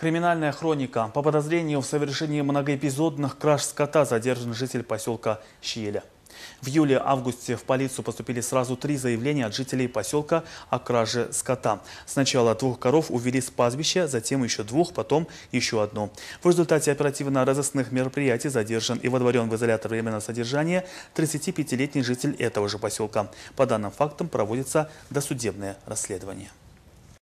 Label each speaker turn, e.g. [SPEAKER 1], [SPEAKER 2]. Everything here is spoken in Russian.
[SPEAKER 1] Криминальная хроника. По подозрению в совершении многоэпизодных краж скота задержан житель поселка Щиеля. В июле-августе в полицию поступили сразу три заявления от жителей поселка о краже скота. Сначала двух коров увели с пастбища, затем еще двух, потом еще одну. В результате оперативно-розыскных мероприятий задержан и водворен в изолятор временного содержания 35-летний житель этого же поселка. По данным фактам проводится досудебное расследование.